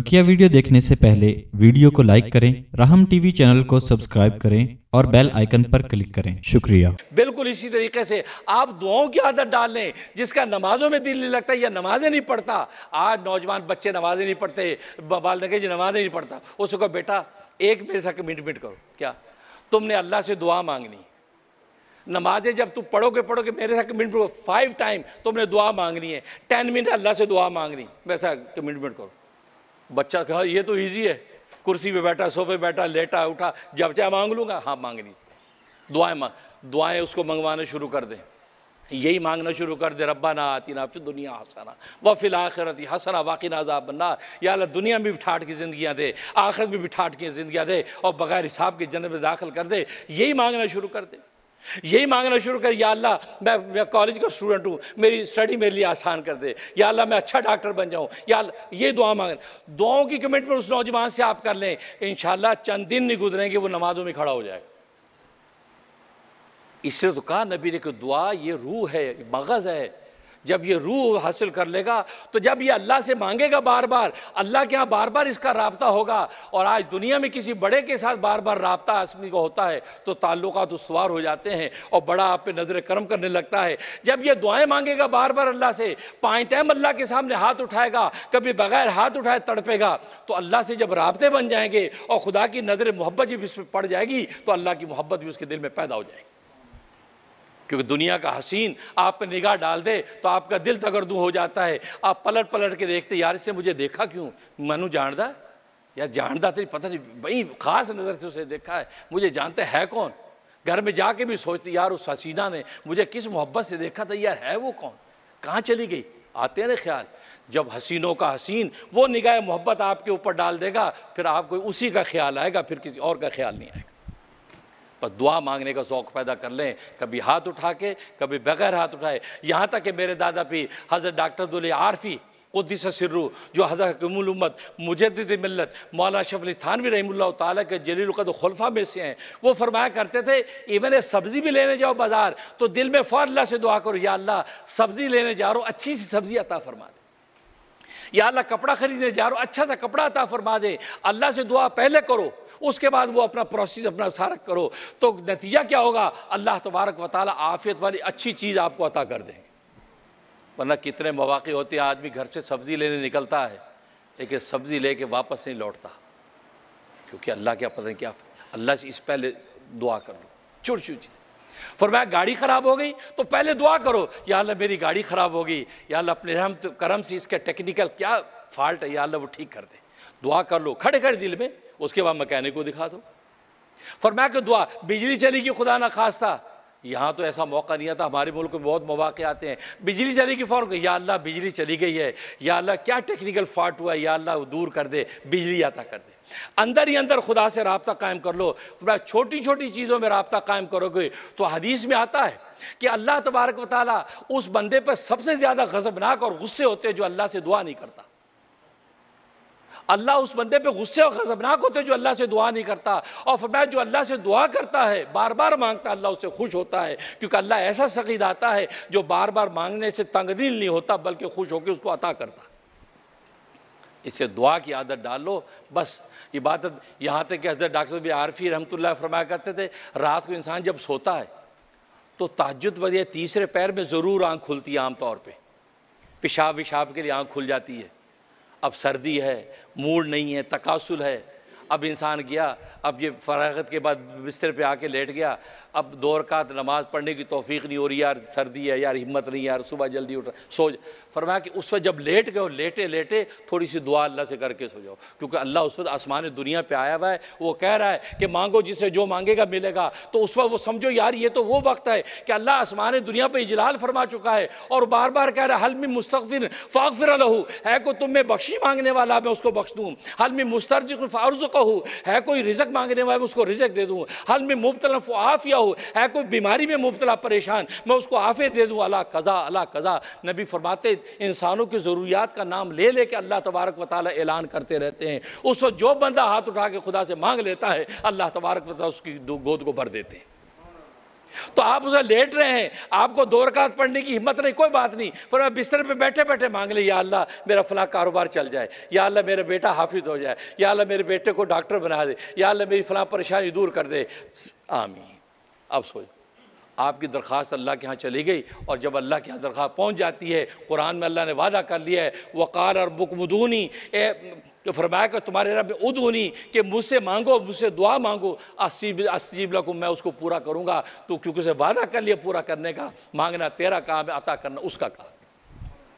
बकिया वीडियो देखने से पहले वीडियो को लाइक करें राहम टीवी चैनल को सब्सक्राइब करें और बेल आइकन पर क्लिक करें शुक्रिया बिल्कुल इसी तरीके से आप दुआओं की आदत डाल लें जिसका नमाजों में दिल नहीं लगता या नमाजें नहीं पढ़ता आज नौजवान बच्चे नमाजें नहीं पढ़ते वालदा जी नमाजें नहीं पढ़ता उसको कहो बेटा एक मेरे मिट कमिटमेंट करो क्या तुमने अल्लाह से दुआ मांगनी नमाजें जब तू पढ़ोगे पढ़ोगे मेरे साथ कमिटमेंट फाइव टाइम तुमने दुआ मांगनी है टेन मिनट अल्लाह से दुआ मांगनी वैसा कमिटमेंट करो बच्चा कहा ये तो ईजी है कुर्सी पे बैठा सोफे बैठा लेटा उठा जब चाहे मांग लूँगा हाँ मांगनी दुआएँ मांग दुआएँ उसको मंगवाना शुरू कर दें यही मांगना शुरू कर दे रब्बा ना आती ना फिर दुनिया हंसाना व फिल आखिरत हंसना वाकिन आजाब बनना या अल्लाह दुनिया में भी ठाट की जिंदगी दे आखिरत में भी ठाट की ज़िंदियाँ दे और बग़ैर हिसाब के जन्म में दाखिल कर दे यही मांगना शुरू कर दे यही मांगना शुरू कर या अल्लाह मैं मैं कॉलेज का स्टूडेंट हूँ मेरी स्टडी मेरे लिए आसान कर दे या अल्लाह मैं अच्छा डॉक्टर बन जाऊँ या ये दुआ मांग दुआओं की कमिटमेंट उस नौजवान से आप कर लें इन चंद दिन नहीं गुजरेंगे वो नमाजों में खड़ा हो जाएगा इसलिए तो कहा नबी ने कि दुआ ये रूह है मगज़ है जब ये रूह हासिल कर लेगा तो जब ये अल्लाह से मांगेगा बार बार अल्लाह के यहाँ बार बार इसका रबता होगा और आज दुनिया में किसी बड़े के साथ बार बार रबता आदमी को होता है तो ताल्लुक दुशवार हो जाते हैं और बड़ा आप पे नज़र करम करने लगता है जब ये दुआएं मांगेगा बार बार अल्लाह से पाँच टाइम अल्लाह के सामने हाथ उठाएगा कभी बगैर हाथ उठाए तड़पेगा तो अल्लाह से जब रबते बन जाएंगे और खुदा की नज़र मोहब्बत जब इस पर पड़ जाएगी तो अल्लाह की मोहब्बत भी उसके दिल में पैदा हो जाएगी क्योंकि दुनिया का हसीन आप पर निगाह डाल दे तो आपका दिल दू हो जाता है आप पलट पलट के देखते यार इसे मुझे देखा क्यों मनु जानदा यार जानदा तेरी पता नहीं वही ख़ास नज़र से उसे देखा है मुझे जानते है कौन घर में जाके भी सोचते यार उस हसीना ने मुझे किस मोहब्बत से देखा था यार है वो कौन कहाँ चली गई आते हैं ना ख्याल जब हसीनों का हसीन वो निगाह मोहब्बत आपके ऊपर डाल देगा फिर आपको उसी का ख्याल आएगा फिर किसी और का ख्याल नहीं आएगा बस दुआ मांगने का शौक़ पैदा कर लें कभी हाथ उठा के कभी बगैर हाथ उठाए यहाँ तक कि मेरे दादा पी हज़रत डॉक्टर दुल आरफी कुदस सिर्रू जो हजरत मुजद मिलत मौलाना शफली थानवी रही ताली के खलफा में से हैं वो फरमाया करते थे इवन सब्ज़ी भी लेने जाओ बाज़ार तो दिल में फ़ौर अल्लाह से दुआ करो या अल्लाह सब्ज़ी लेने जा रो अच्छी सी सब्ज़ी अता फरमा दे या अल्लाह कपड़ा ख़रीदने जा रो अच्छा सा कपड़ा अता फरमा दे अल्लाह से दुआ पहले करो उसके बाद वो अपना प्रोसेस अपना सारा करो तो नतीजा क्या होगा अल्लाह तबारक व ताली आफियत वाली अच्छी चीज़ आपको अता कर देंगे वरना कितने मौाक़े होते हैं आदमी घर से सब्ज़ी लेने निकलता है लेकिन सब्ज़ी लेके वापस नहीं लौटता क्योंकि अल्लाह क्या पता नहीं क्या अल्लाह से इस पहले दुआ कर लो छोटी छोटी फरमाया गाड़ी ख़राब हो गई तो पहले दुआ करो या अल्लाह मेरी गाड़ी ख़राब हो गई या अल्लाह अपने रहम करम से इसका टेक्निकल क्या फॉल्ट है या अल्लाह वो ठीक कर दे दुआ कर लो खड़े खड़े दिल में उसके बाद मैकेनिक को दिखा दो फरमा के दुआ बिजली चली गई खुदा ना खास था यहाँ तो ऐसा मौका नहीं आता हमारे मुल्क में बहुत मौाक़े आते हैं बिजली चली गई फौरन या अल्लाह बिजली चली गई है या अल्लाह क्या टेक्निकल फॉल्ट हुआ है या अल्लाह दूर कर दे बिजली आता कर दे अंदर ही अंदर खुदा से रबता कायम कर लो तो छोटी छोटी चीज़ों में रबता कायम करोगे तो हदीस में आता है कि अल्लाह तबारक वाली उस बंदे पर सबसे ज़्यादा गजबनाक और गुस्से होते हैं जो अल्लाह से दुआ नहीं करता अल्लाह उस बंदे पे गुस्से और खजबनाक होते हैं जो अल्लाह से दुआ नहीं करता और फरमाया जो अल्लाह से दुआ करता है बार बार मांगता अल्लाह उससे खुश होता है क्योंकि अल्लाह ऐसा सकीद आता है जो बार बार मांगने से तंगदील नहीं होता बल्कि खुश होकर उसको अता करता इसे दुआ की आदत डाल लो बस इबादत यहाँ तक कि हज़रत डॉक्टर भी आरफी रहमत फरमाया करते थे रात को इंसान जब सोता है तो ताजुद वजह तीसरे पैर में ज़रूर आँख खुलती है आमतौर पर पेशाब विशाब के लिए आँख खुल जाती है अब सर्दी है मूड नहीं है तकासुल है अब इंसान गया अब ये फरागत के बाद बिस्तर पे आके लेट गया अब दौर का नमाज़ पढ़ने की तोफ़ीक नहीं हो रही यार सर्दी है यार हिम्मत नहीं यार सुबह जल्दी उठ सो फरमाया कि उस वक्त जब लेट गए लेटे लेटे थोड़ी सी दुआ अल्लाह से करके सो जाओ क्योंकि अल्लाह उस वक्त आसमान दुनिया पर आया हुआ है वो कह रहा है कि मांगो जिसे जो मांगेगा मिलेगा तो उस वक्त वो समझो यार ये तो वो वक्त है कि अल्लाह आसमान दुनिया पर इजलाल फरमा चुका है और बार बार कह रहा है हलमी मुस्तफ़िन मुस्तफ़िर फ़ाकफिर लहू है को तुम मैं बख्शी मांगने वाला मैं उसको बख्श दूँ हलमी में मुस्तरज अर्ज़ को हूँ है कोई रिजक मांगने वाला उसको रिजक दे दूँ हल में मुबतला आफिया हूँ है कोई बीमारी में मुबतला परेशान मैं उसको आफे दे दूँ अला कज़ा अला कज़ा नबी फरमाते इंसानों की ज़रूरियात का नाम ले लेकर अल्लाह तबारक व ताली ऐलान करते रहते हैं उस वक्त जो बंदा हाथ उठा के खुदा से मांग लेता है अल्लाह तबारक व उसकी गोद को भर देते हैं तो आप उसे लेट रहे हैं आपको दो रकात पढ़ने की हिम्मत नहीं कोई बात नहीं पर आप बिस्तर पे बैठे बैठे मांग ले या अल्लाह मेरा फला कारोबार चल जाए या अल्लाह मेरा बेटा हाफिज हो जाए या अल्लाह मेरे बेटे को डॉक्टर बना दे या अल्लाह मेरी फला परेशानी दूर कर दे आमी अब सोच आपकी दरख्वास्त अल्लाह के यहाँ चली गई और जब अल्लाह के यहाँ दरख्वास्त पहुँच जाती है कुरान में अल्लाह ने वादा कर लिया है वक़ार और बुकमदूनी तो फरमाया कि तुम्हारे रब होनी कि मुझसे मांगो मुझसे दुआ मांगो असीब असीब लकुम मैं उसको पूरा करूँगा तो क्योंकि उसे वादा कर लिया पूरा करने का मांगना तेरा काम है अता करना उसका काम